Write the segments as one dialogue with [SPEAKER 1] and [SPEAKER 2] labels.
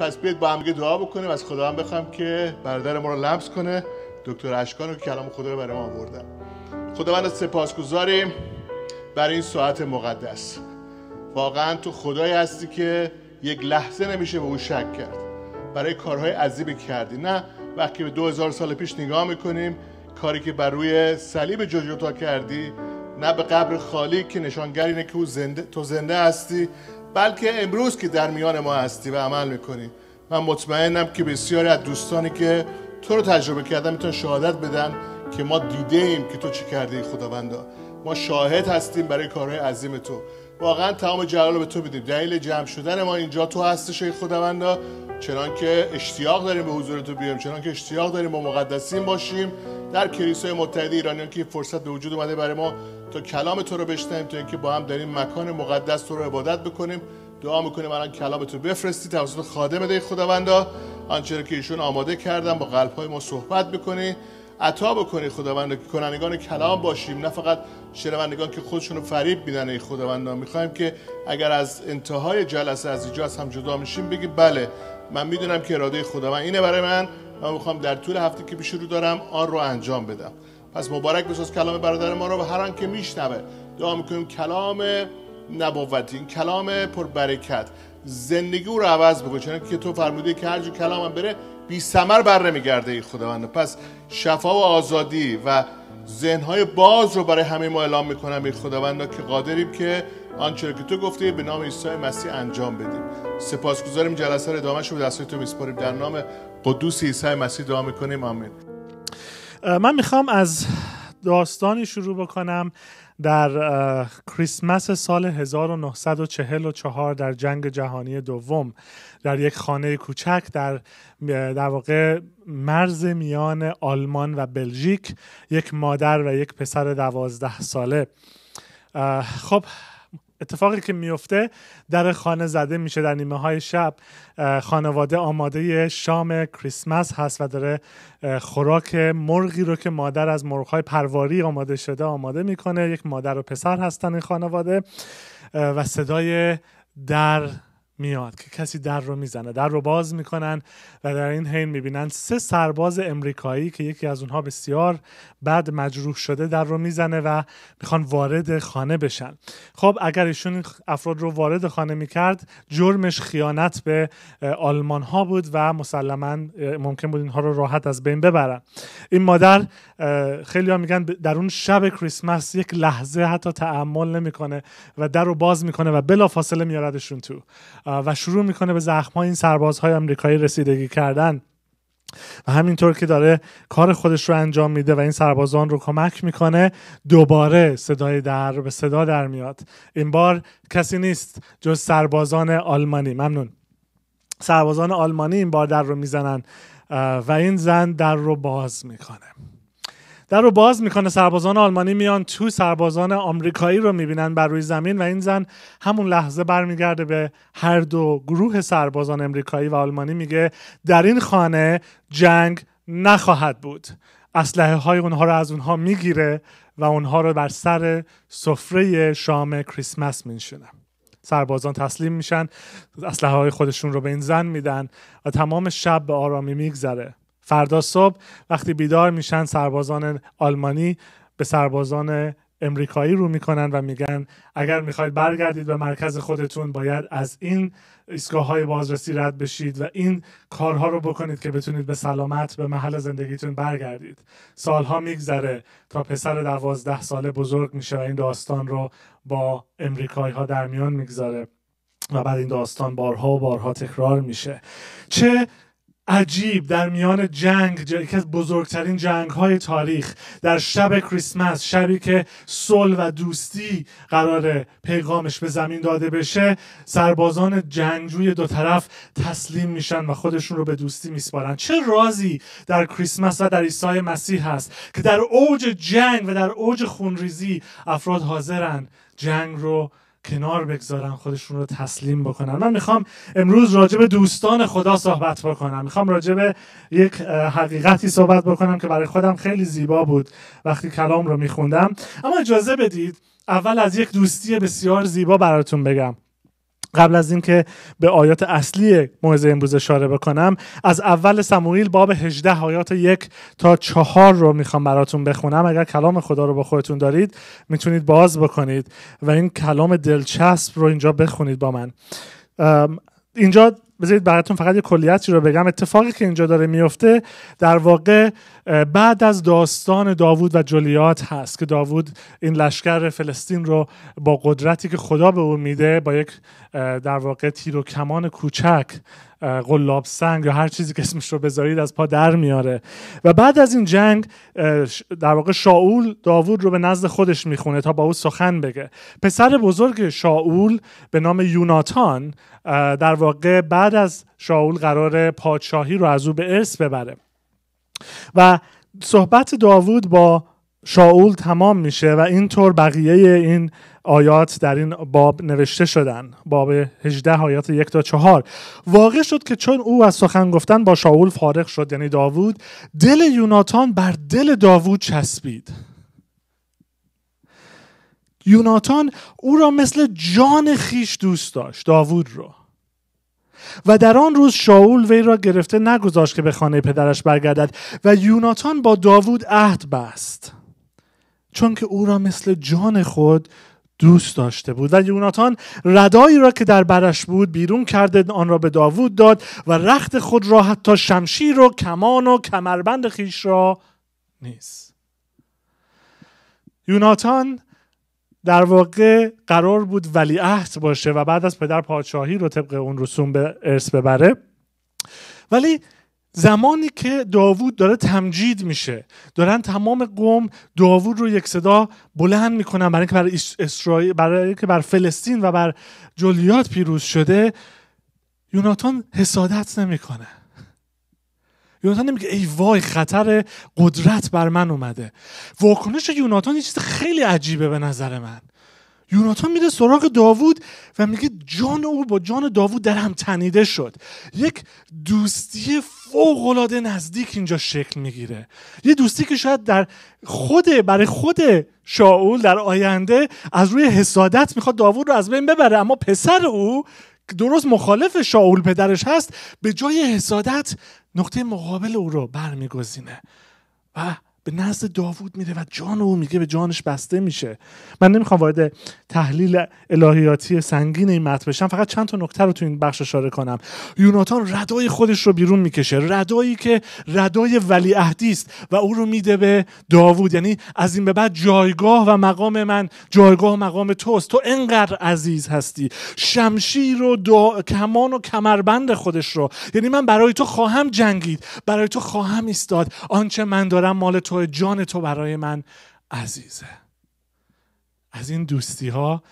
[SPEAKER 1] پس بیاید با هم دعا بکنیم از خدا هم بخوام که برادر ما رو لمس کنه دکتر اشکان رو که کلام خدا رو برای ما آوردن خداوند سپاسگزاریم برای این ساعت مقدس واقعا تو خدایی هستی که یک لحظه نمیشه به او شک کرد برای کارهای عظیمی کردی نه وقتی به 2000 سال پیش نگاه میکنیم کاری که بر روی صلیب جوجوتا کردی نه به قبر خالی که نشانگر اینه که او زنده تو زنده هستی بلکه امروز که در میان ما هستی و عمل میکنی من مطمئنم که بسیاری از دوستانی که تو رو تجربه کردن میتونن شهادت بدن که ما دیده ایم که تو چی کردی ای خداوندا ما شاهد هستیم برای کارهای عظیم تو واقعا تمام جلال رو به تو بدیم دلیل جمع شدن ما اینجا تو هستش ای خداوندا چنان که اشتیاق داریم به حضور تو بیایم چنان که اشتیاق داریم با مقدسین باشیم در کلیسای متحد ایرانیان که فرصت به وجود اومده برای ما تا کلام تو رو بشنویم تا اینکه با هم در این مکان مقدس تو رو عبادت بکنیم دعا میکنیم الان کلام تو بفرستی توسط خادم دهی خداوندا آنچه که ایشون آماده کردن با قلبهای ما صحبت بکنی عطا بکنی خداوند که کنندگان کلام باشیم نه فقط شنوندگان که خودشون رو فریب میدن ای خداوندا میخوایم که اگر از انتهای جلسه از اینجا هم جدا میشیم بگی بله من میدونم که اراده خداوند اینه برای من من میخوام در طول هفته که پیش رو دارم آن رو انجام بدم پس مبارک بساز کلام برادر ما رو و هر که میشنوه دعا میکنیم کلام نبوتی این کلام پربرکت زندگی او رو عوض بکنه چون که تو فرمودی که هر جو هم بره بی سمر بر نمیگرده ای خداوند پس شفا و آزادی و ذهنهای باز رو برای همه ما اعلام میکنم ای خداوند که قادریم که آنچه که تو گفته به نام عیسی مسیح انجام بدیم سپاسگزاریم جلسه رو ادامهش رو به دستای تو میسپاریم
[SPEAKER 2] در نام قدوس عیسی مسیح دعا میکنیم آمین من میخوام از داستانی شروع بکنم در کریسمس سال 1944 در جنگ جهانی دوم در یک خانه کوچک در در واقع مرز میان آلمان و بلژیک یک مادر و یک پسر دوازده ساله خب اتفاقی که میفته در خانه زده میشه در نیمه های شب خانواده آماده شام کریسمس هست و داره خوراک مرغی رو که مادر از مرغ های پرواری آماده شده آماده میکنه یک مادر و پسر هستن این خانواده و صدای در میاد که کسی در رو میزنه در رو باز میکنن و در این حین میبینن سه سرباز امریکایی که یکی از اونها بسیار بد مجروح شده در رو میزنه و میخوان وارد خانه بشن خب اگر ایشون افراد رو وارد خانه میکرد جرمش خیانت به آلمان ها بود و مسلما ممکن بود اینها رو راحت از بین ببرن این مادر خیلی ها میگن در اون شب کریسمس یک لحظه حتی تعمل نمیکنه و در رو باز میکنه و بلافاصله میاردشون تو و شروع میکنه به زخم این سربازهای آمریکایی رسیدگی کردن و همینطور که داره کار خودش رو انجام میده و این سربازان رو کمک میکنه دوباره صدای در به صدا در میاد این بار کسی نیست جز سربازان آلمانی ممنون سربازان آلمانی این بار در رو میزنن و این زن در رو باز میکنه در رو باز میکنه سربازان آلمانی میان تو سربازان آمریکایی رو میبینن بر روی زمین و این زن همون لحظه برمیگرده به هر دو گروه سربازان امریکایی و آلمانی میگه در این خانه جنگ نخواهد بود اسلحه های اونها رو از اونها میگیره و اونها رو بر سر سفره شام کریسمس مینشونه سربازان تسلیم میشن اسلحه های خودشون رو به این زن میدن و تمام شب به آرامی میگذره فردا صبح وقتی بیدار میشن سربازان آلمانی به سربازان امریکایی رو میکنن و میگن اگر میخواید برگردید به مرکز خودتون باید از این ایستگاه های بازرسی رد بشید و این کارها رو بکنید که بتونید به سلامت به محل زندگیتون برگردید سالها میگذره تا پسر دوازده ساله بزرگ میشه و این داستان رو با امریکایی ها در میان میگذاره و بعد این داستان بارها و بارها تکرار میشه چه عجیب در میان جنگ یکی از بزرگترین جنگ های تاریخ در شب کریسمس شبی که صلح و دوستی قرار پیغامش به زمین داده بشه سربازان جنگجوی دو طرف تسلیم میشن و خودشون رو به دوستی میسپارن چه رازی در کریسمس و در عیسی مسیح هست که در اوج جنگ و در اوج خونریزی افراد حاضرن جنگ رو کنار بگذارن خودشون رو تسلیم بکنن من میخوام امروز راجع به دوستان خدا صحبت بکنم میخوام راجع به یک حقیقتی صحبت بکنم که برای خودم خیلی زیبا بود وقتی کلام رو میخوندم اما اجازه بدید اول از یک دوستی بسیار زیبا براتون بگم قبل از اینکه به آیات اصلی موعظه امروز اشاره بکنم از اول سموئیل باب 18 آیات یک تا چهار رو میخوام براتون بخونم اگر کلام خدا رو با خودتون دارید میتونید باز بکنید و این کلام دلچسب رو اینجا بخونید با من اینجا بذارید براتون فقط یه کلیتی رو بگم اتفاقی که اینجا داره میفته در واقع بعد از داستان داوود و جولیات هست که داوود این لشکر فلسطین رو با قدرتی که خدا به او میده با یک در واقع تیر و کمان کوچک قلاب سنگ یا هر چیزی که اسمش رو بذارید از پا در میاره و بعد از این جنگ در واقع شاول داوود رو به نزد خودش میخونه تا با او سخن بگه پسر بزرگ شاول به نام یوناتان در واقع بعد از شاول قرار پادشاهی رو از او به ارث ببره و صحبت داوود با شاول تمام میشه و اینطور بقیه این آیات در این باب نوشته شدن باب 18 آیات 1 تا چهار واقع شد که چون او از سخن گفتن با شاول فارغ شد یعنی داوود دل یوناتان بر دل داوود چسبید یوناتان او را مثل جان خیش دوست داشت داوود را و در آن روز شاول وی را گرفته نگذاشت که به خانه پدرش برگردد و یوناتان با داوود عهد بست چون که او را مثل جان خود دوست داشته بود و یوناتان ردایی را که در برش بود بیرون کرده آن را به داوود داد و رخت خود را حتی شمشیر و کمان و کمربند خیش را نیست یوناتان در واقع قرار بود ولیعهد باشه و بعد از پدر پادشاهی رو طبق اون رسوم به ارث ببره ولی زمانی که داوود داره تمجید میشه دارن تمام قوم داوود رو یک صدا بلند میکنن برای اینکه بر اسرائیل برای بر فلسطین و بر جلیات پیروز شده یوناتان حسادت نمیکنه یوناتان نمیگه ای وای خطر قدرت بر من اومده واکنش یوناتان یه چیز خیلی عجیبه به نظر من یوناتان میره سراغ داوود و میگه جان او با جان داوود در هم تنیده شد یک دوستی فوقالعاده نزدیک اینجا شکل میگیره یه دوستی که شاید در خود برای خود شاول در آینده از روی حسادت میخواد داوود رو از بین ببره اما پسر او درست مخالف شاول پدرش هست به جای حسادت نقطه مقابل او رو برمیگزینه و به نزد داوود میره و جان او میگه به جانش بسته میشه من نمیخوام وارد تحلیل الهیاتی سنگین این متن بشم فقط چند تا نکته رو تو این بخش اشاره کنم یوناتان ردای خودش رو بیرون میکشه ردایی که ردای ولیعهدی است و او رو میده به داوود یعنی از این به بعد جایگاه و مقام من جایگاه و مقام توست تو انقدر عزیز هستی شمشیر و کمان و کمربند خودش رو یعنی من برای تو خواهم جنگید برای تو خواهم ایستاد آنچه من دارم مال تو جان تو برای من عزیزه از این دوستی ها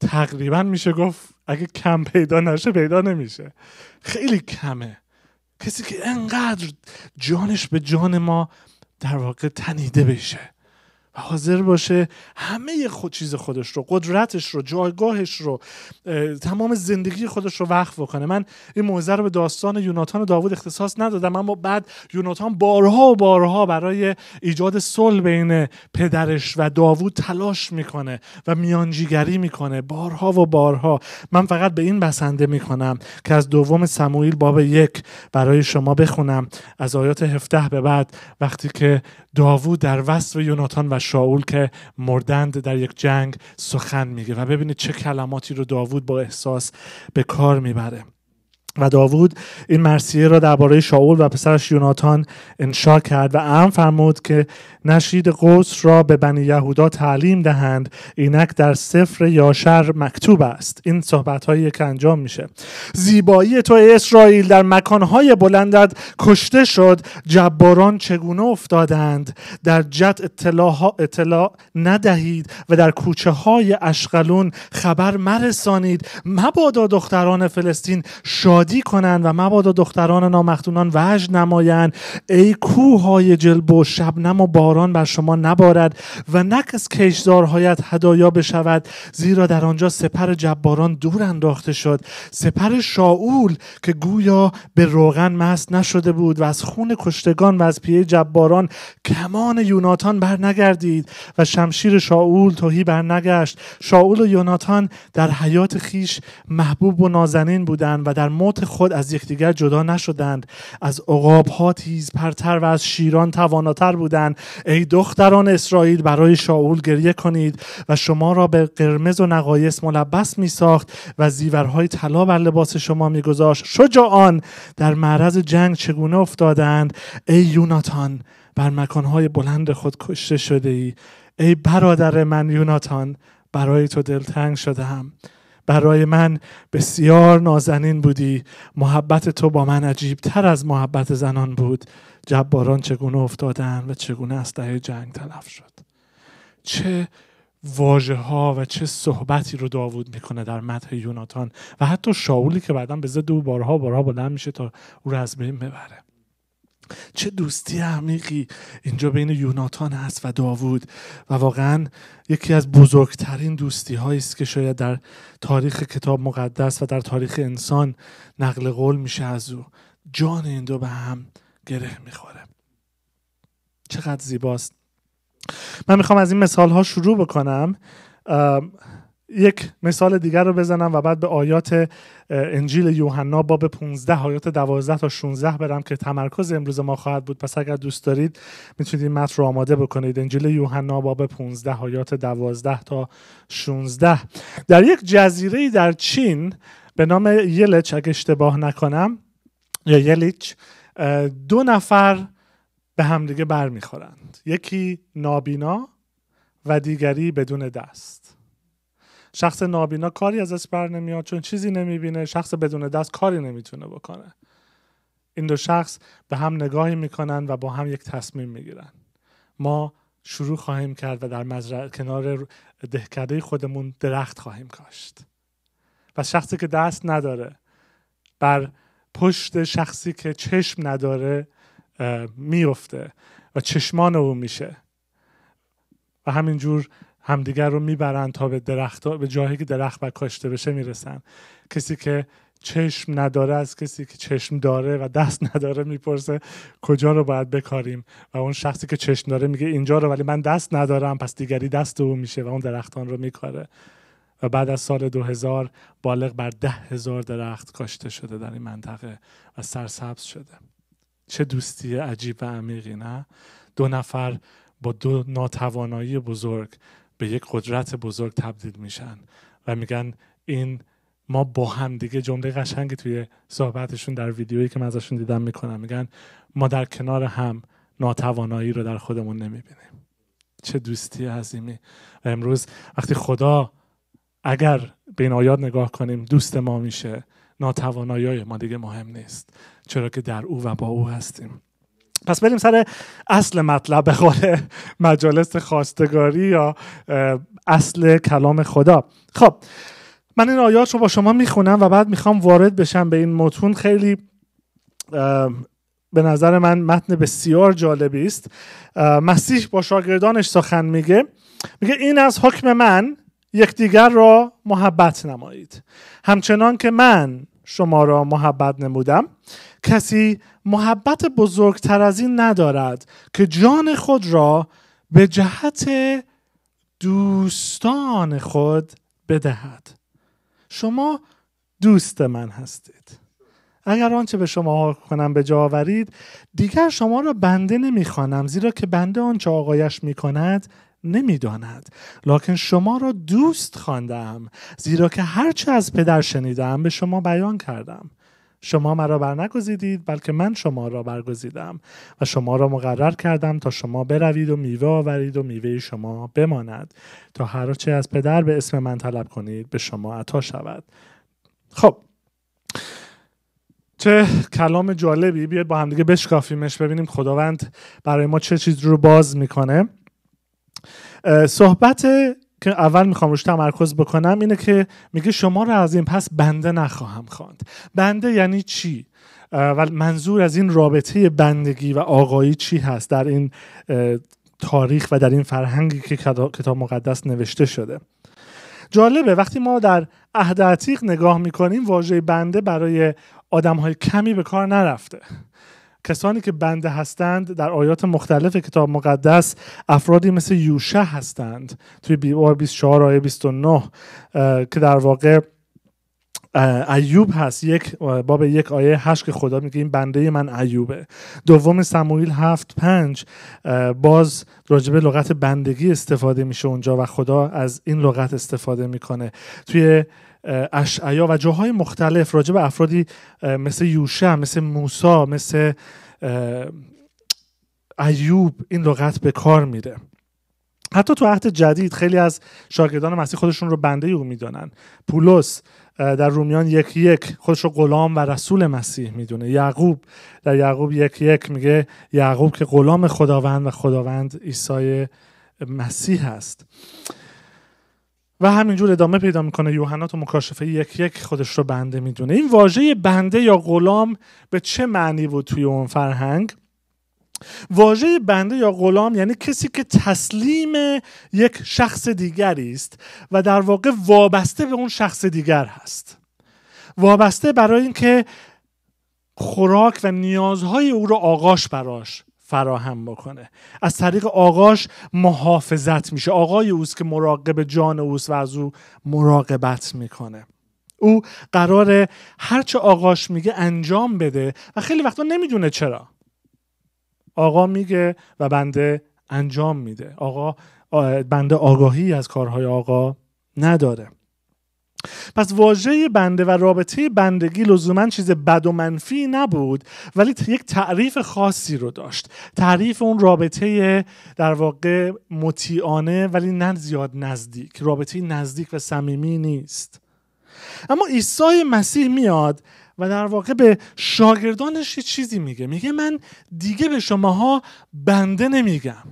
[SPEAKER 2] تقریبا میشه گفت اگه کم پیدا نشه پیدا نمیشه خیلی کمه کسی که انقدر جانش به جان ما در واقع تنیده بشه حاضر باشه همه خود چیز خودش رو قدرتش رو جایگاهش رو تمام زندگی خودش رو وقف بکنه من این موزه رو به داستان یوناتان و داوود اختصاص ندادم اما بعد یوناتان بارها و بارها برای ایجاد صلح بین پدرش و داوود تلاش میکنه و میانجیگری میکنه بارها و بارها من فقط به این بسنده میکنم که از دوم سموئیل باب یک برای شما بخونم از آیات 17 به بعد وقتی که داوود در وصف یوناتان و شاول که مردند در یک جنگ سخن میگه و ببینید چه کلماتی رو داوود با احساس به کار میبره و داوود این مرسیه را درباره شاول و پسرش یوناتان انشا کرد و ام فرمود که نشید قوس را به بنی یهودا تعلیم دهند اینک در سفر یاشر مکتوب است این صحبت هایی که انجام میشه زیبایی تو اسرائیل در مکانهای بلندت کشته شد جباران چگونه افتادند در جت اطلاع, اطلاع ندهید و در کوچه های اشقلون خبر مرسانید مبادا دختران فلسطین شاد دی کنند و مبادا دختران نامختونان وجد نمایند ای کوههای جلب و شبنم و باران بر شما نبارد و نکس کشزارهایت هدایا بشود زیرا در آنجا سپر جباران دور انداخته شد سپر شاول که گویا به روغن مست نشده بود و از خون کشتگان و از پیه جباران کمان یوناتان بر نگردید و شمشیر شاول توهی بر نگشت شاول و یوناتان در حیات خیش محبوب و نازنین بودند و در موت خود از یکدیگر جدا نشدند از عقاب ها تیز پرتر و از شیران تواناتر بودند ای دختران اسرائیل برای شاول گریه کنید و شما را به قرمز و نقایص ملبس می ساخت و زیورهای طلا بر لباس شما می گذاشت شجاعان در معرض جنگ چگونه افتادند ای یوناتان بر مکانهای بلند خود کشته شده ای ای برادر من یوناتان برای تو دلتنگ شده هم برای من بسیار نازنین بودی محبت تو با من عجیب تر از محبت زنان بود جباران چگونه افتادن و چگونه در جنگ تلف شد چه واجه ها و چه صحبتی رو داوود میکنه در مدح یوناتان و حتی شاولی که بعدا به ضد او بارها بارها بلند میشه تا او رو از بین ببره چه دوستی عمیقی اینجا بین یوناتان هست و داوود و واقعا یکی از بزرگترین دوستی است که شاید در تاریخ کتاب مقدس و در تاریخ انسان نقل قول میشه از او جان این دو به هم گره میخوره چقدر زیباست من میخوام از این مثال ها شروع بکنم یک مثال دیگر رو بزنم و بعد به آیات انجیل یوحنا باب 15 آیات 12 تا 16 برم که تمرکز امروز ما خواهد بود پس اگر دوست دارید میتونید این متن رو آماده بکنید انجیل یوحنا باب 15 آیات 12 تا 16 در یک جزیره در چین به نام یلچ اگه اشتباه نکنم یا یلیچ دو نفر به همدیگه برمیخورند یکی نابینا و دیگری بدون دست شخص نابینا کاری از بر نمیاد چون چیزی نمیبینه شخص بدون دست کاری نمیتونه بکنه این دو شخص به هم نگاهی میکنن و با هم یک تصمیم میگیرن ما شروع خواهیم کرد و در مزرع کنار دهکده خودمون درخت خواهیم کاشت و شخصی که دست نداره بر پشت شخصی که چشم نداره میفته و چشمان او میشه و همینجور همدیگر رو میبرن تا به درخت به جایی که درخت و کاشته بشه میرسن کسی که چشم نداره از کسی که چشم داره و دست نداره میپرسه کجا رو باید بکاریم و اون شخصی که چشم داره میگه اینجا رو ولی من دست ندارم پس دیگری دست او میشه و اون درختان رو میکاره و بعد از سال 2000 بالغ بر ده هزار درخت کاشته شده در این منطقه و سرسبز شده چه دوستی عجیب و عمیقی نه دو نفر با دو ناتوانایی بزرگ به یک قدرت بزرگ تبدیل میشن و میگن این ما با هم دیگه جمله قشنگی توی صحبتشون در ویدیویی که من ازشون دیدم میکنم میگن ما در کنار هم ناتوانایی رو در خودمون نمیبینیم چه دوستی عظیمی و امروز وقتی خدا اگر به این آیات نگاه کنیم دوست ما میشه ناتوانایی ما دیگه مهم نیست چرا که در او و با او هستیم پس بریم سر اصل مطلب به قول مجالس خواستگاری یا اصل کلام خدا خب من این آیات رو با شما میخونم و بعد میخوام وارد بشم به این متون خیلی به نظر من متن بسیار جالبی است مسیح با شاگردانش سخن میگه میگه این از حکم من یکدیگر را محبت نمایید همچنان که من شما را محبت نمودم کسی محبت بزرگتر از این ندارد که جان خود را به جهت دوستان خود بدهد شما دوست من هستید اگر آنچه به شما کنم به جا آورید دیگر شما را بنده نمیخوانم زیرا که بنده آنچه آقایش میکند نمیداند لکن شما را دوست خواندم زیرا که هرچه از پدر شنیدم به شما بیان کردم شما مرا بر بلکه من شما را برگزیدم و شما را مقرر کردم تا شما بروید و میوه آورید و میوه شما بماند تا هر چه از پدر به اسم من طلب کنید به شما عطا شود خب چه کلام جالبی بیاد با همدیگه بشکافیمش ببینیم خداوند برای ما چه چیز رو باز میکنه صحبت که اول میخوام روش تمرکز بکنم اینه که میگه شما را از این پس بنده نخواهم خواند بنده یعنی چی و منظور از این رابطه بندگی و آقایی چی هست در این تاریخ و در این فرهنگی که کتاب مقدس نوشته شده جالبه وقتی ما در عهد عتیق نگاه میکنیم واژه بنده برای آدم های کمی به کار نرفته کسانی که بنده هستند در آیات مختلف کتاب مقدس افرادی مثل یوشه هستند توی بی 24 آیه 29 که در واقع ایوب هست یک باب یک آیه هشت که خدا میگه این بنده من ایوبه دوم سموئیل هفت پنج باز راجبه لغت بندگی استفاده میشه اونجا و خدا از این لغت استفاده میکنه توی اشعیا و جاهای مختلف راجع به افرادی مثل یوشع مثل موسا مثل ایوب این لغت به کار میره حتی تو عهد جدید خیلی از شاگردان مسیح خودشون رو بنده او میدونن پولس در رومیان یک یک خودش رو غلام و رسول مسیح میدونه یعقوب در یعقوب یک یک میگه یعقوب که غلام خداوند و خداوند عیسی مسیح هست و همینجور ادامه پیدا میکنه یوحنا تو مکاشفه یک یک خودش رو بنده میدونه این واژه بنده یا غلام به چه معنی بود توی اون فرهنگ واژه بنده یا غلام یعنی کسی که تسلیم یک شخص دیگری است و در واقع وابسته به اون شخص دیگر هست وابسته برای اینکه خوراک و نیازهای او رو آغاش براش فراهم بکنه از طریق آقاش محافظت میشه آقای اوست که مراقب جان اوست و از او مراقبت میکنه او قرار هرچه آقاش میگه انجام بده و خیلی وقتا نمیدونه چرا آقا میگه و بنده انجام میده آقا بنده آگاهی از کارهای آقا نداره پس واژه بنده و رابطه بندگی لزوما چیز بد و منفی نبود ولی یک تعریف خاصی رو داشت تعریف اون رابطه در واقع مطیعانه ولی نه زیاد نزدیک رابطه نزدیک و صمیمی نیست اما عیسی مسیح میاد و در واقع به شاگردانش یه چیزی میگه میگه من دیگه به شماها بنده نمیگم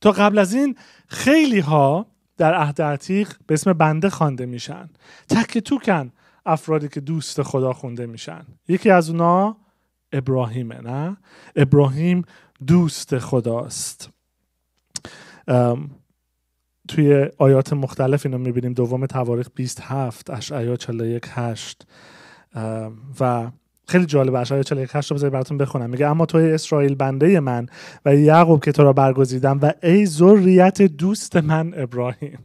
[SPEAKER 2] تا قبل از این خیلی ها در عهد عتیق به اسم بنده خوانده میشن تک توکن افرادی که دوست خدا خونده میشن یکی از اونا ابراهیمه نه ابراهیم دوست خداست توی آیات مختلف اینو میبینیم دوم تواریخ 27 اشعیا 41 8 و خیلی جالب اشعای 48 رو بذارید براتون بخونم میگه اما تو اسرائیل بنده من و یعقوب که تو را برگزیدم و ای ذریت دوست من ابراهیم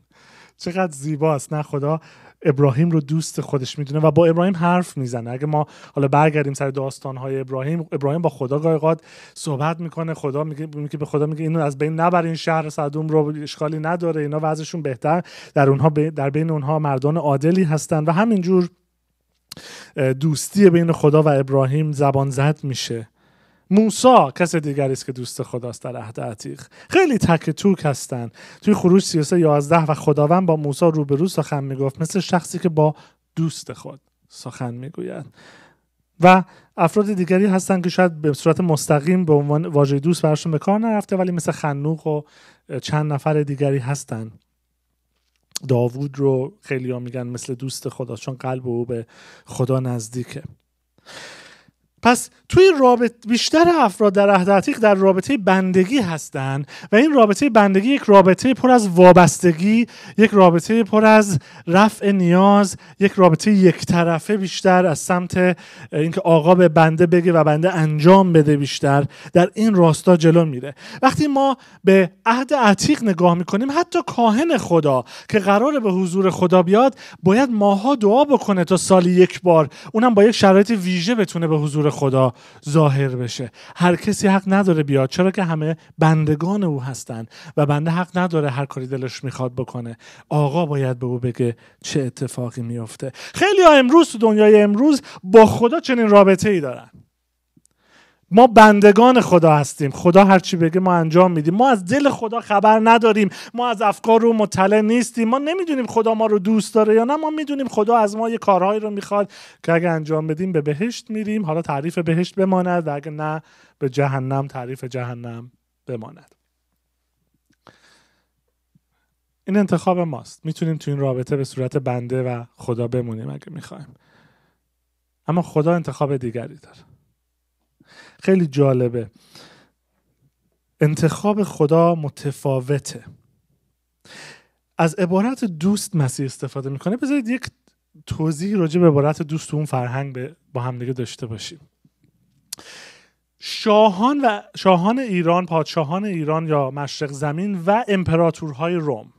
[SPEAKER 2] چقدر زیباست نه خدا ابراهیم رو دوست خودش میدونه و با ابراهیم حرف میزنه اگه ما حالا برگردیم سر های ابراهیم ابراهیم با خدا گاهی صحبت میکنه خدا میگه به خدا میگه اینو از بین نبر این شهر صدوم رو اشکالی نداره اینا وضعشون بهتر در اونها در بین اونها مردان عادلی هستن و همینجور دوستی بین خدا و ابراهیم زبان زد میشه موسا کس دیگری است که دوست خداست در عهد عتیق خیلی تک توک هستند توی خروج 33 11 و خداوند با موسا روبرو سخن میگفت مثل شخصی که با دوست خود سخن میگوید و افراد دیگری هستند که شاید به صورت مستقیم به عنوان واژه دوست براشون به کار نرفته ولی مثل خنوق و چند نفر دیگری هستند داوود رو خیلی ها میگن مثل دوست خدا چون قلب او به خدا نزدیکه پس توی رابط بیشتر افراد در عهد عتیق در رابطه بندگی هستند و این رابطه بندگی یک رابطه پر از وابستگی یک رابطه پر از رفع نیاز یک رابطه یک طرفه بیشتر از سمت اینکه آقا به بنده بگه و بنده انجام بده بیشتر در این راستا جلو میره وقتی ما به عهد عتیق نگاه میکنیم حتی کاهن خدا که قرار به حضور خدا بیاد باید ماها دعا بکنه تا سالی یک بار اونم با یک شرایط ویژه بتونه به حضور خدا ظاهر بشه هر کسی حق نداره بیاد چرا که همه بندگان او هستند و بنده حق نداره هر کاری دلش میخواد بکنه آقا باید به او بگه چه اتفاقی میافته خیلی ها امروز تو دنیای امروز با خدا چنین رابطه ای دارن ما بندگان خدا هستیم خدا هرچی بگه ما انجام میدیم ما از دل خدا خبر نداریم ما از افکار رو مطلع نیستیم ما نمیدونیم خدا ما رو دوست داره یا نه ما میدونیم خدا از ما یه کارهایی رو میخواد که اگه انجام بدیم به بهشت میریم حالا تعریف بهشت بماند و اگه نه به جهنم تعریف جهنم بماند این انتخاب ماست میتونیم تو این رابطه به صورت بنده و خدا بمونیم اگه میخوایم اما خدا انتخاب دیگری داره خیلی جالبه انتخاب خدا متفاوته از عبارت دوست مسیح استفاده میکنه بذارید یک توضیح راجع به عبارت دوست تو اون فرهنگ با همدیگه داشته باشیم شاهان و شاهان ایران پادشاهان ایران یا مشرق زمین و امپراتورهای روم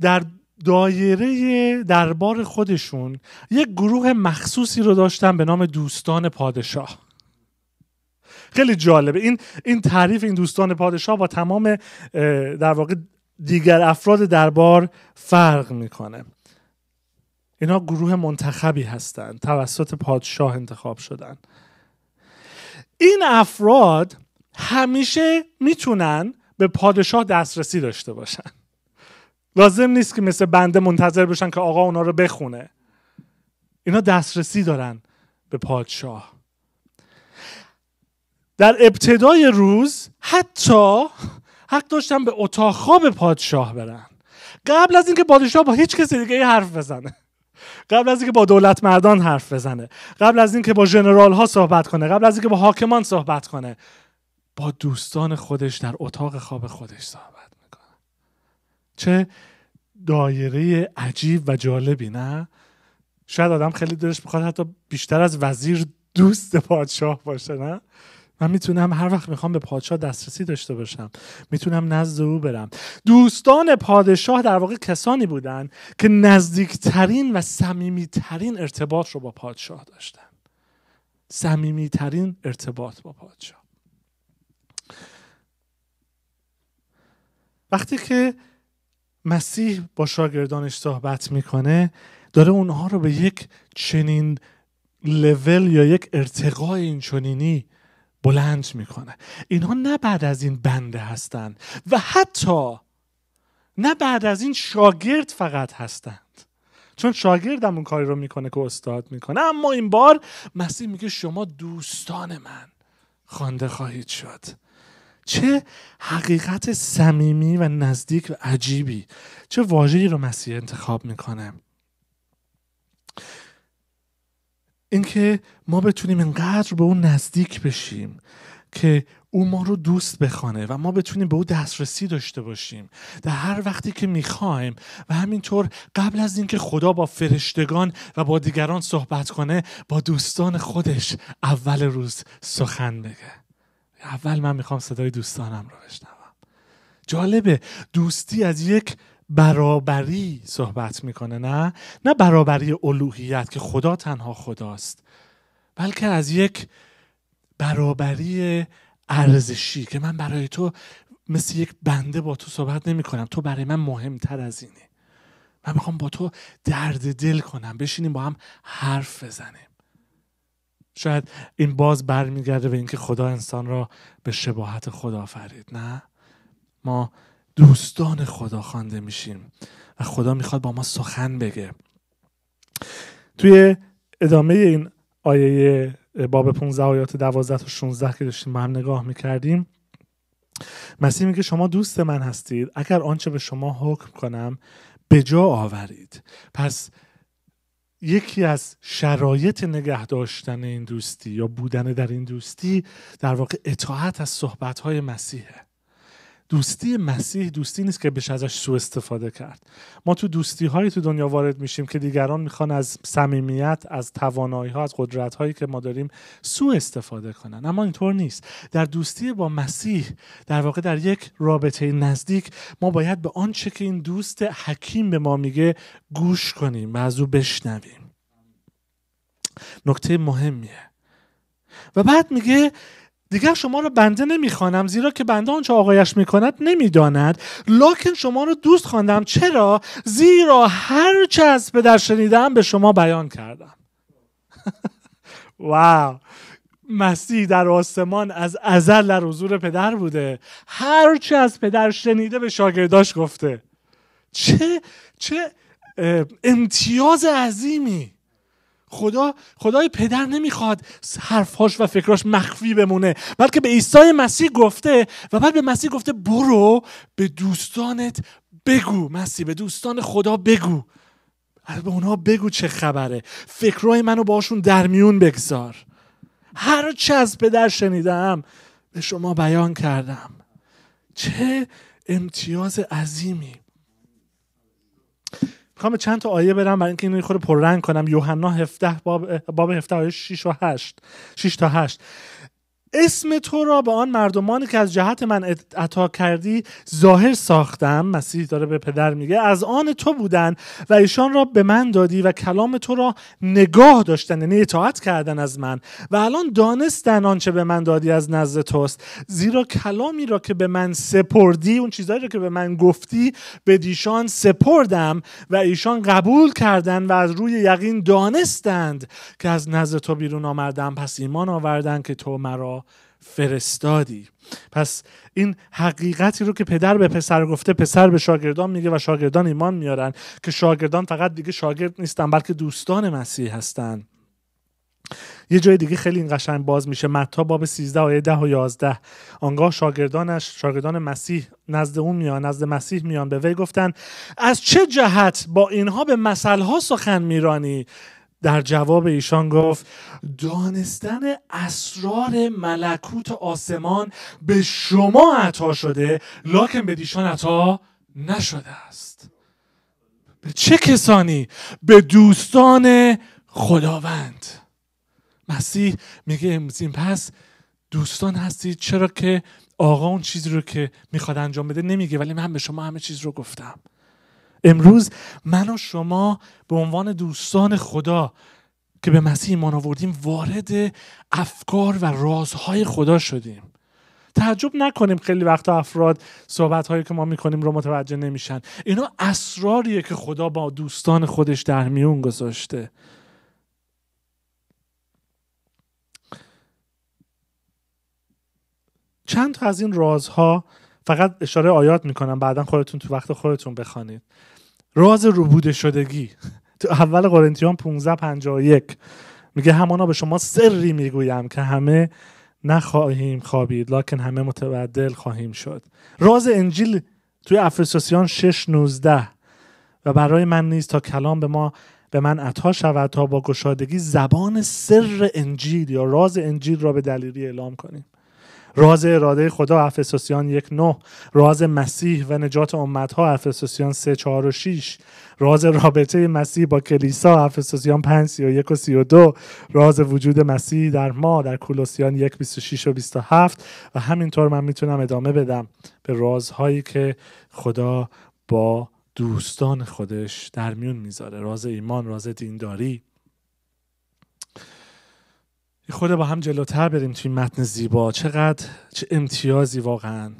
[SPEAKER 2] در دایره دربار خودشون یک گروه مخصوصی رو داشتن به نام دوستان پادشاه خیلی جالبه این این تعریف این دوستان پادشاه با تمام در واقع دیگر افراد دربار فرق میکنه اینا گروه منتخبی هستند توسط پادشاه انتخاب شدن این افراد همیشه میتونن به پادشاه دسترسی داشته باشن لازم نیست که مثل بنده منتظر باشن که آقا اونا رو بخونه اینا دسترسی دارن به پادشاه در ابتدای روز حتی حق داشتن به اتاق خواب پادشاه برن قبل از اینکه پادشاه با هیچ کسی دیگه حرف بزنه قبل از اینکه با دولت مردان حرف بزنه قبل از اینکه با ژنرال ها صحبت کنه قبل از اینکه با حاکمان صحبت کنه با دوستان خودش در اتاق خواب خودش صحبت میکنه چه دایره عجیب و جالبی نه شاید آدم خیلی دلش میخواد حتی بیشتر از وزیر دوست پادشاه باشه نه من میتونم هر وقت میخوام به پادشاه دسترسی داشته باشم میتونم نزد او برم دوستان پادشاه در واقع کسانی بودند که نزدیکترین و صمیمیترین ارتباط رو با پادشاه داشتن صمیمیترین ارتباط با پادشاه وقتی که مسیح با شاگردانش صحبت میکنه داره اونها رو به یک چنین لول یا یک ارتقای اینچنینی بلند میکنه اینها نه بعد از این بنده هستند و حتی نه بعد از این شاگرد فقط هستند چون شاگردم اون کاری رو میکنه که استاد میکنه اما این بار مسیح میگه شما دوستان من خوانده خواهید شد چه حقیقت صمیمی و نزدیک و عجیبی چه واژه‌ای رو مسیح انتخاب میکنه اینکه ما بتونیم انقدر به اون نزدیک بشیم که او ما رو دوست بخوانه و ما بتونیم به او دسترسی داشته باشیم در هر وقتی که میخوایم و همینطور قبل از اینکه خدا با فرشتگان و با دیگران صحبت کنه با دوستان خودش اول روز سخن بگه اول من میخوام صدای دوستانم رو بشنوم جالبه دوستی از یک برابری صحبت میکنه نه نه برابری الوهیت که خدا تنها خداست بلکه از یک برابری ارزشی که من برای تو مثل یک بنده با تو صحبت نمی کنم تو برای من مهمتر از اینه من میخوام با تو درد دل کنم بشینیم با هم حرف بزنیم شاید این باز برمیگرده به اینکه خدا انسان را به شباهت خدا فرید نه ما دوستان خدا خوانده میشیم و خدا میخواد با ما سخن بگه توی ادامه این آیه باب 15 آیات 12 و 16 که داشتیم با هم نگاه میکردیم مسیح میگه شما دوست من هستید اگر آنچه به شما حکم کنم به جا آورید پس یکی از شرایط نگه داشتن این دوستی یا بودن در این دوستی در واقع اطاعت از صحبتهای مسیحه دوستی مسیح دوستی نیست که بشه ازش سوء استفاده کرد ما تو دوستی هایی تو دنیا وارد میشیم که دیگران میخوان از صمیمیت از توانایی ها از قدرت هایی که ما داریم سوء استفاده کنن اما اینطور نیست در دوستی با مسیح در واقع در یک رابطه نزدیک ما باید به آنچه که این دوست حکیم به ما میگه گوش کنیم و از او بشنویم نکته مهمیه و بعد میگه دیگر شما را بنده نمیخوانم زیرا که بنده آنچه آقایش میکند نمیداند لاکن شما را دوست خواندم چرا زیرا هر چه از پدر شنیدم به شما بیان کردم واو مسیح در آسمان از ازل در حضور پدر بوده هر چه از پدر شنیده به شاگرداش گفته چه چه امتیاز عظیمی خدا خدای پدر نمیخواد حرفهاش و فکراش مخفی بمونه بلکه به عیسی مسیح گفته و بعد به مسیح گفته برو به دوستانت بگو مسیح به دوستان خدا بگو به اونها بگو چه خبره فکرای منو باشون در میون بگذار هر چه از پدر شنیدم به شما بیان کردم چه امتیاز عظیمی میخوام چند تا آیه برم برای اینکه اینو خود پررنگ کنم یوحنا 17 باب باب 17 آیه 6 و 8 6 تا 8 اسم تو را به آن مردمانی که از جهت من عطا کردی ظاهر ساختم مسیح داره به پدر میگه از آن تو بودن و ایشان را به من دادی و کلام تو را نگاه داشتن یعنی اطاعت کردن از من و الان دانستن آنچه به من دادی از نزد توست زیرا کلامی را که به من سپردی اون چیزهایی را که به من گفتی به دیشان سپردم و ایشان قبول کردن و از روی یقین دانستند که از نزد تو بیرون آمدم پس ایمان آوردن که تو مرا فرستادی پس این حقیقتی رو که پدر به پسر گفته پسر به شاگردان میگه و شاگردان ایمان میارن که شاگردان فقط دیگه شاگرد نیستن بلکه دوستان مسیح هستن یه جای دیگه خیلی این قشنگ باز میشه متا باب 13 آیه 10 و 11 آنگاه شاگردانش شاگردان مسیح نزد اون میان نزد مسیح میان به وی گفتن از چه جهت با اینها به مسئله سخن میرانی در جواب ایشان گفت دانستن اسرار ملکوت آسمان به شما عطا شده لکن به دیشان عطا نشده است به چه کسانی به دوستان خداوند مسیح میگه امروز پس دوستان هستید چرا که آقا اون چیزی رو که میخواد انجام بده نمیگه ولی من به شما همه چیز رو گفتم امروز من و شما به عنوان دوستان خدا که به مسیح ایمان آوردیم وارد افکار و رازهای خدا شدیم تعجب نکنیم خیلی وقتا افراد صحبت هایی که ما میکنیم رو متوجه نمیشن اینا اسراریه که خدا با دوستان خودش در میون گذاشته چند تا از این رازها فقط اشاره آیات میکنم بعدا خودتون تو وقت خودتون بخوانید راز ربوده شدگی تو اول قرنتیان 15 51 میگه همانا به شما سری میگویم که همه نخواهیم خوابید لکن همه متبدل خواهیم شد راز انجیل توی افسوسیان 6 19 و برای من نیز تا کلام به ما به من عطا شود تا با گشادگی زبان سر انجیل یا راز انجیل را به دلیری اعلام کنیم راز اراده خدا افسوسیان یک نه راز مسیح و نجات امتها افسوسیان سه چهار و 6 راز رابطه مسیح با کلیسا افسوسیان 5 31 و 32 راز وجود مسیح در ما در کولوسیان 1 26 و 27 و همینطور من میتونم ادامه بدم به رازهایی که خدا با دوستان خودش در میون میذاره راز ایمان راز دینداری خود با هم جلوتر بریم توی متن زیبا چقدر چه امتیازی واقعا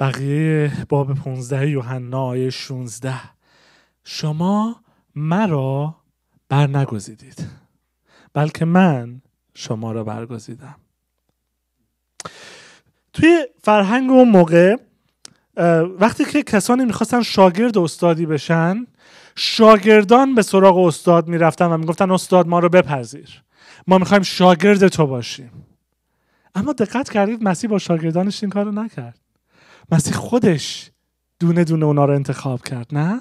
[SPEAKER 2] بقیه باب 15 یوحنا آیه 16 شما مرا بر نگذیدید بلکه من شما را برگزیدم توی فرهنگ اون موقع وقتی که کسانی میخواستن شاگرد استادی بشن شاگردان به سراغ استاد میرفتن و میگفتن استاد ما رو بپذیر ما میخوایم شاگرد تو باشیم اما دقت کردید مسیح با شاگردانش این کارو نکرد مسیح خودش دونه دونه اونا رو انتخاب کرد نه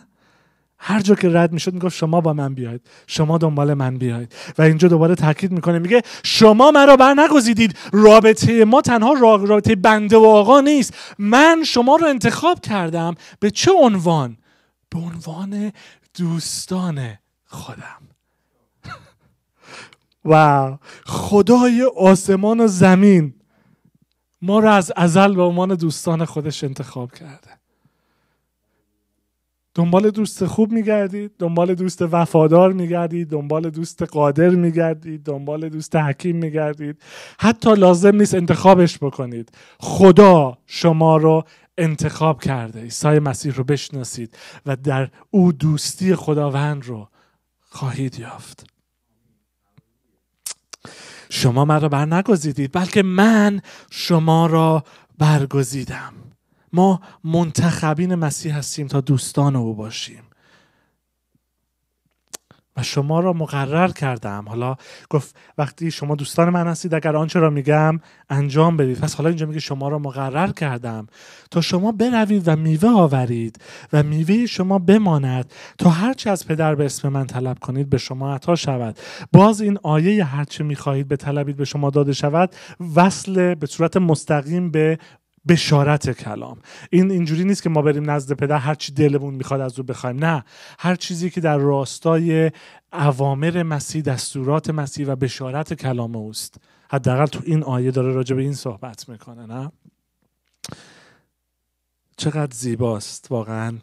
[SPEAKER 2] هر جا که رد میشد میگفت شما با من بیاید شما دنبال من بیاید و اینجا دوباره تاکید میکنه میگه شما مرا بر نگزیدید رابطه ما تنها رابطه بنده و آقا نیست من شما رو انتخاب کردم به چه عنوان به عنوان دوستان خودم و خدای آسمان و زمین ما رو از ازل به عنوان دوستان خودش انتخاب کرده دنبال دوست خوب میگردید دنبال دوست وفادار میگردید دنبال دوست قادر میگردید دنبال دوست حکیم میگردید حتی لازم نیست انتخابش بکنید خدا شما رو انتخاب کرده عیسی مسیح رو بشناسید و در او دوستی خداوند رو خواهید یافت شما مرا بر نگزیدید بلکه من شما را برگزیدم ما منتخبین مسیح هستیم تا دوستان او باشیم و شما را مقرر کردم حالا گفت وقتی شما دوستان من هستید اگر آنچه را میگم انجام بدید پس حالا اینجا میگه شما را مقرر کردم تا شما بروید و میوه آورید و میوه شما بماند تا هرچه از پدر به اسم من طلب کنید به شما عطا شود باز این آیه هرچه میخواهید به طلبید به شما داده شود وصل به صورت مستقیم به بشارت کلام این اینجوری نیست که ما بریم نزد پدر هر چی دلمون میخواد از او بخوایم نه هر چیزی که در راستای اوامر مسیح دستورات مسیح و بشارت کلام اوست حداقل تو این آیه داره راجع به این صحبت میکنه نه چقدر زیباست واقعا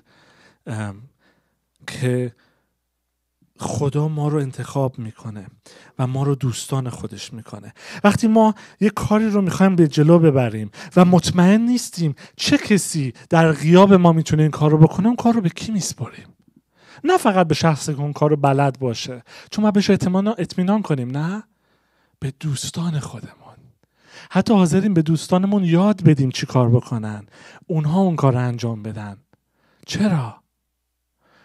[SPEAKER 2] که خدا ما رو انتخاب میکنه و ما رو دوستان خودش میکنه وقتی ما یه کاری رو میخوایم به جلو ببریم و مطمئن نیستیم چه کسی در غیاب ما میتونه این کار رو بکنه اون کار رو به کی میسپریم؟ نه فقط به شخص که اون کار رو بلد باشه چون ما بهش اطمینان کنیم نه به دوستان خودمون حتی حاضریم به دوستانمون یاد بدیم چی کار بکنن اونها اون کار رو انجام بدن چرا؟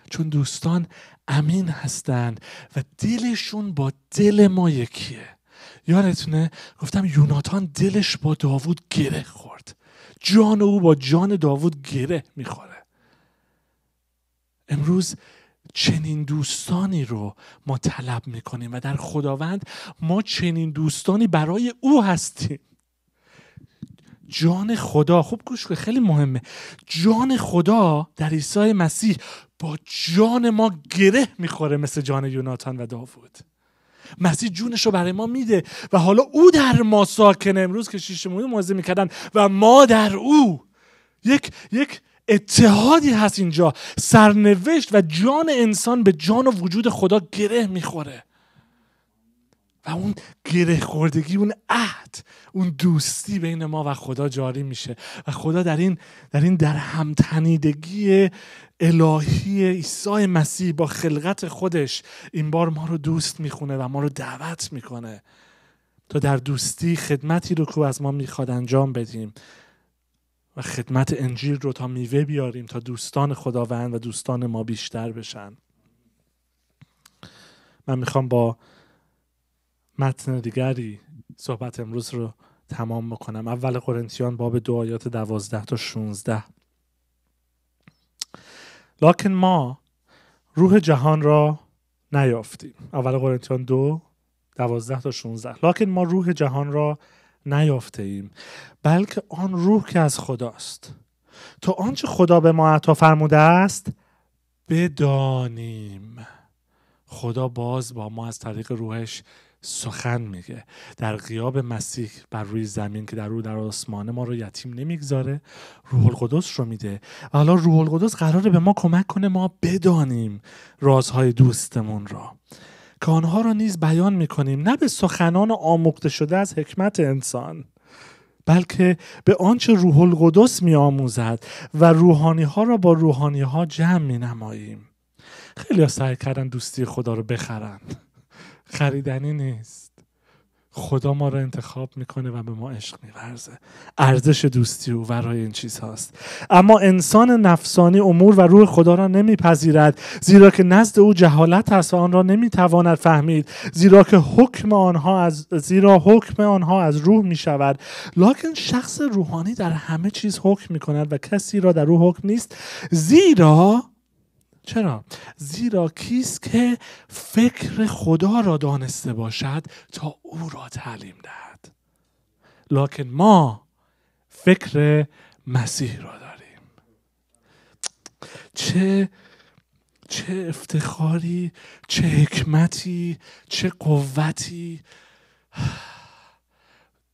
[SPEAKER 2] چون دوستان امین هستند و دلشون با دل ما یکیه یادتونه گفتم یوناتان دلش با داوود گره خورد جان او با جان داوود گره میخوره امروز چنین دوستانی رو ما طلب میکنیم و در خداوند ما چنین دوستانی برای او هستیم جان خدا خوب گوش خیلی مهمه جان خدا در عیسی مسیح با جان ما گره میخوره مثل جان یوناتان و داوود مسیح جونش رو برای ما میده و حالا او در ما ساکن امروز که شیش مونه موزه میکردن و ما در او یک یک اتحادی هست اینجا سرنوشت و جان انسان به جان و وجود خدا گره میخوره و اون گره خوردگی اون عهد اون دوستی بین ما و خدا جاری میشه و خدا در این در این در همتنیدگی الهی عیسی مسیح با خلقت خودش این بار ما رو دوست میخونه و ما رو دعوت میکنه تا در دوستی خدمتی رو که از ما میخواد انجام بدیم و خدمت انجیل رو تا میوه بیاریم تا دوستان خداوند و دوستان ما بیشتر بشن من میخوام با متن دیگری صحبت امروز رو تمام بکنم اول قرنتیان باب دو آیات دوازده تا 16 لکن ما روح جهان را نیافتیم اول قرنتیان دو دوازده تا 16 لکن ما روح جهان را نیافته ایم بلکه آن روح که از خداست تا آنچه خدا به ما عطا فرموده است بدانیم خدا باز با ما از طریق روحش سخن میگه در قیاب مسیح بر روی زمین که در او در آسمانه ما رو یتیم نمیگذاره روح القدس رو میده و حالا روح القدس قراره به ما کمک کنه ما بدانیم رازهای دوستمون را که آنها را نیز بیان میکنیم نه به سخنان آموخته شده از حکمت انسان بلکه به آنچه روح القدس می و روحانی ها را با روحانی ها جمع می نماییم خیلی ها سعی کردن دوستی خدا رو بخرند خریدنی نیست خدا ما را انتخاب میکنه و به ما عشق میورزه ارزش دوستی او ورای این چیز هاست اما انسان نفسانی امور و روح خدا را نمیپذیرد زیرا که نزد او جهالت است و آن را نمیتواند فهمید زیرا که حکم آنها از زیرا حکم آنها از روح میشود لکن شخص روحانی در همه چیز حکم میکند و کسی را در روح حکم نیست زیرا چرا؟ زیرا کیست که فکر خدا را دانسته باشد تا او را تعلیم دهد لکن ما فکر مسیح را داریم چه چه افتخاری چه حکمتی چه قوتی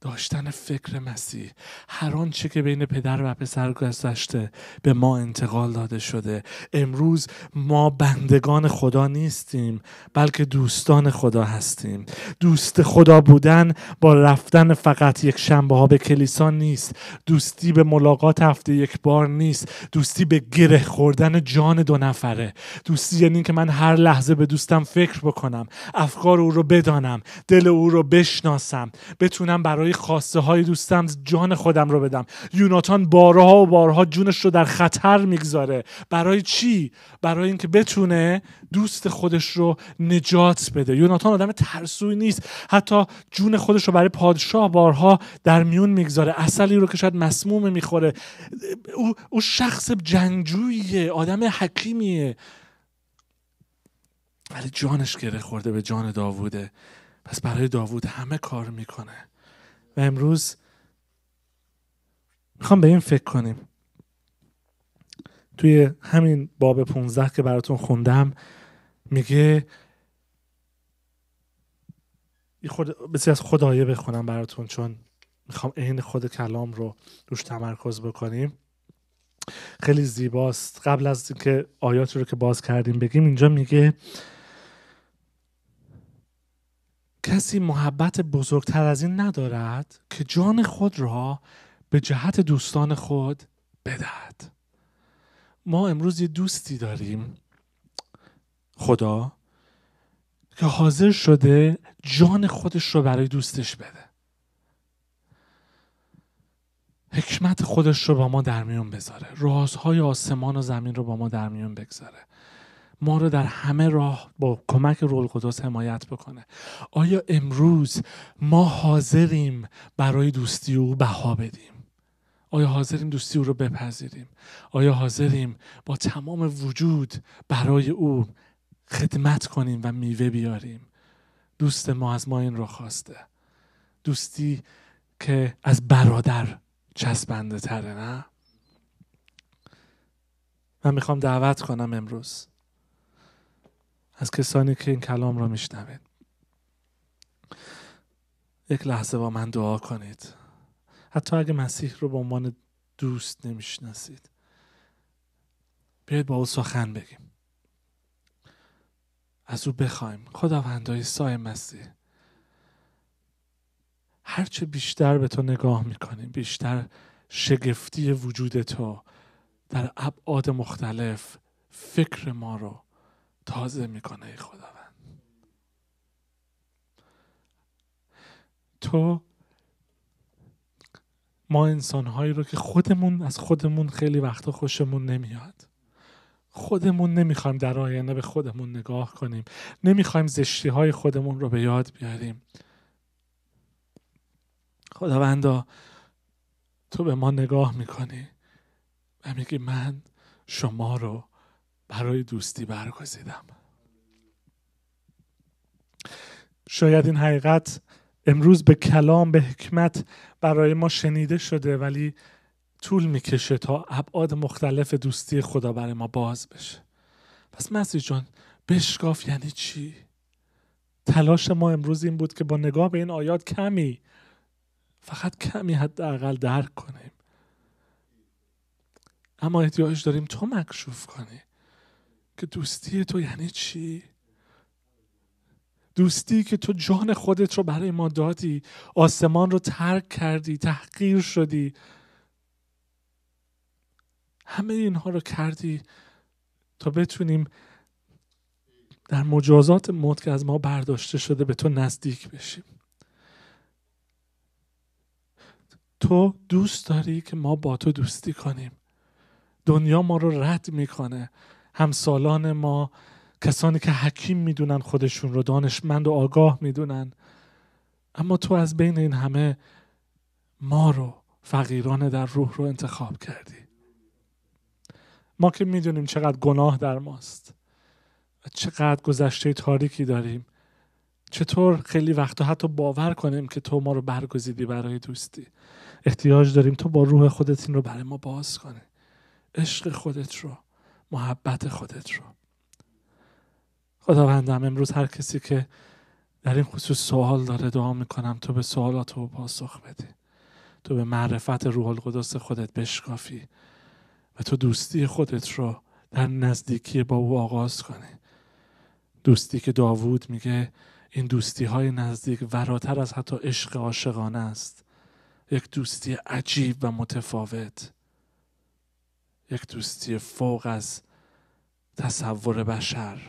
[SPEAKER 2] داشتن فکر مسیح هر آنچه که بین پدر و پسر گذشته به ما انتقال داده شده امروز ما بندگان خدا نیستیم بلکه دوستان خدا هستیم دوست خدا بودن با رفتن فقط یک شنبه ها به کلیسا نیست دوستی به ملاقات هفته یک بار نیست دوستی به گره خوردن جان دو نفره دوستی یعنی که من هر لحظه به دوستم فکر بکنم افکار او رو بدانم دل او رو بشناسم بتونم برای برای خواسته های دوستم جان خودم رو بدم یوناتان بارها و بارها جونش رو در خطر میگذاره برای چی برای اینکه بتونه دوست خودش رو نجات بده یوناتان آدم ترسوی نیست حتی جون خودش رو برای پادشاه بارها در میون میگذاره اصلی رو که شاید مسموم میخوره او, شخص جنگجوییه آدم حکیمیه ولی جانش گره خورده به جان داووده پس برای داوود همه کار میکنه و امروز میخوام به این فکر کنیم توی همین باب 15 که براتون خوندم میگه خود بسیار از خدایه بخونم براتون چون میخوام عین خود کلام رو روش تمرکز بکنیم خیلی زیباست قبل از اینکه آیات رو که باز کردیم بگیم اینجا میگه کسی محبت بزرگتر از این ندارد که جان خود را به جهت دوستان خود بدهد ما امروز یه دوستی داریم خدا که حاضر شده جان خودش رو برای دوستش بده حکمت خودش رو با ما در میون بذاره رازهای آسمان و زمین رو با ما در میون بگذاره ما رو در همه راه با کمک رول قدس حمایت بکنه آیا امروز ما حاضریم برای دوستی او بها بدیم آیا حاضریم دوستی او رو بپذیریم آیا حاضریم با تمام وجود برای او خدمت کنیم و میوه بیاریم دوست ما از ما این رو خواسته دوستی که از برادر چسبنده تره نه من میخوام دعوت کنم امروز از کسانی که این کلام را میشنوید یک لحظه با من دعا کنید حتی اگه مسیح رو به عنوان دوست نمیشناسید بیاید با او سخن بگیم از او بخوایم خداوند عیسی مسیح هرچه بیشتر به تو نگاه میکنیم بیشتر شگفتی وجود تو در ابعاد مختلف فکر ما رو تازه میکنه ای خداوند تو ما انسانهایی رو که خودمون از خودمون خیلی وقتا خوشمون نمیاد خودمون نمیخوایم در آینه به خودمون نگاه کنیم نمیخوایم زشتی های خودمون رو به یاد بیاریم خداوندا تو به ما نگاه میکنی و میگی من شما رو برای دوستی برگزیدم شاید این حقیقت امروز به کلام به حکمت برای ما شنیده شده ولی طول میکشه تا ابعاد مختلف دوستی خدا برای ما باز بشه پس مسیح جان بشکاف یعنی چی تلاش ما امروز این بود که با نگاه به این آیات کمی فقط کمی حداقل درک کنیم اما احتیاج داریم تو مکشوف کنی که دوستی تو یعنی چی؟ دوستی که تو جان خودت رو برای ما دادی آسمان رو ترک کردی تحقیر شدی همه اینها رو کردی تا بتونیم در مجازات موت که از ما برداشته شده به تو نزدیک بشیم تو دوست داری که ما با تو دوستی کنیم دنیا ما رو رد میکنه همسالان ما کسانی که حکیم میدونن خودشون رو دانشمند و آگاه میدونن اما تو از بین این همه ما رو فقیران در روح رو انتخاب کردی ما که میدونیم چقدر گناه در ماست و چقدر گذشته تاریکی داریم چطور خیلی وقتا حتی باور کنیم که تو ما رو برگزیدی برای دوستی احتیاج داریم تو با روح خودت این رو برای ما باز کنی عشق خودت رو محبت خودت رو خداوندم امروز هر کسی که در این خصوص سوال داره دعا میکنم تو به سوالات او پاسخ بدی تو به معرفت روح القدس خودت بشکافی و تو دوستی خودت رو در نزدیکی با او آغاز کنی دوستی که داوود میگه این دوستی های نزدیک وراتر از حتی عشق عاشقانه است یک دوستی عجیب و متفاوت یک دوستی فوق از تصور بشر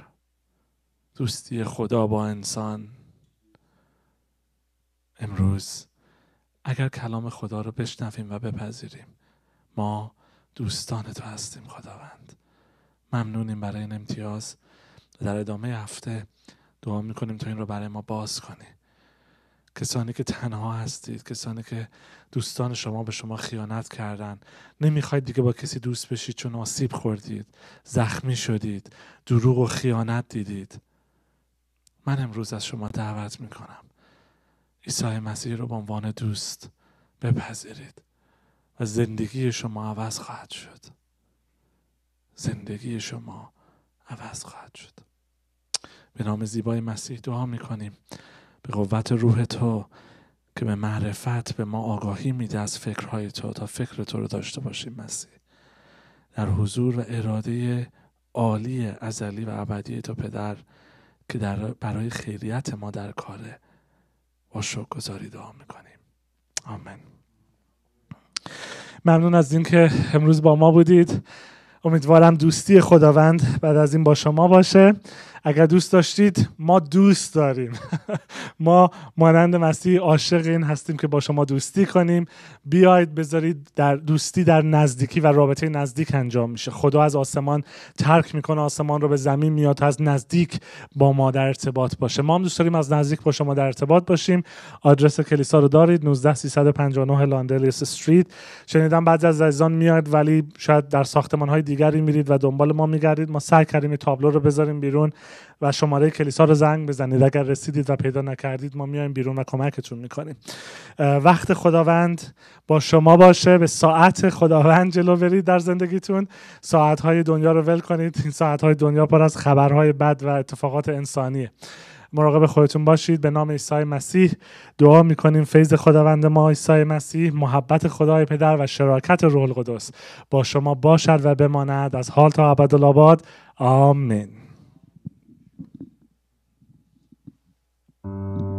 [SPEAKER 2] دوستی خدا با انسان امروز اگر کلام خدا رو بشنویم و بپذیریم ما دوستان تو هستیم خداوند ممنونیم برای این امتیاز در ادامه هفته دعا میکنیم تا این رو برای ما باز کنیم کسانی که تنها هستید کسانی که دوستان شما به شما خیانت کردن نمیخواید دیگه با کسی دوست بشید چون آسیب خوردید زخمی شدید دروغ و خیانت دیدید من امروز از شما دعوت میکنم عیسی مسیح رو به عنوان دوست بپذیرید و زندگی شما عوض خواهد شد زندگی شما عوض خواهد شد به نام زیبای مسیح دعا میکنیم به قوت روح تو که به معرفت به ما آگاهی میده از فکرهای تو تا فکر تو رو داشته باشیم مسیح در حضور و اراده عالی ازلی و ابدی تو پدر که در برای خیریت ما در کاره با شکرگزاری دعا میکنیم آمین ممنون از اینکه امروز با ما بودید امیدوارم دوستی خداوند بعد از این با شما باشه اگر دوست داشتید ما دوست داریم ما مانند مسیح عاشق این هستیم که با شما دوستی کنیم بیاید بذارید در دوستی در نزدیکی و رابطه نزدیک انجام میشه خدا از آسمان ترک میکنه آسمان رو به زمین میاد از نزدیک با ما در ارتباط باشه ما هم دوست داریم از نزدیک با شما در ارتباط باشیم آدرس کلیسا رو دارید 19359 لاندلیس استریت شنیدم بعضی از عزیزان میاد ولی شاید در ساختمان های دیگری میرید و دنبال ما میگردید ما سعی کردیم تابلو رو بذاریم بیرون و شماره کلیسا رو زنگ بزنید اگر رسیدید و پیدا نکردید ما میایم بیرون و کمکتون میکنیم وقت خداوند با شما باشه به ساعت خداوند جلو برید در زندگیتون ساعتهای دنیا رو ول کنید این ساعتهای دنیا پر از خبرهای بد و اتفاقات انسانیه مراقب خودتون باشید به نام عیسی مسیح دعا میکنیم فیض خداوند ما عیسی مسیح محبت خدای پدر و شراکت روح القدس با شما باشد و بماند از حال تا ابدالآباد آمین Thank you.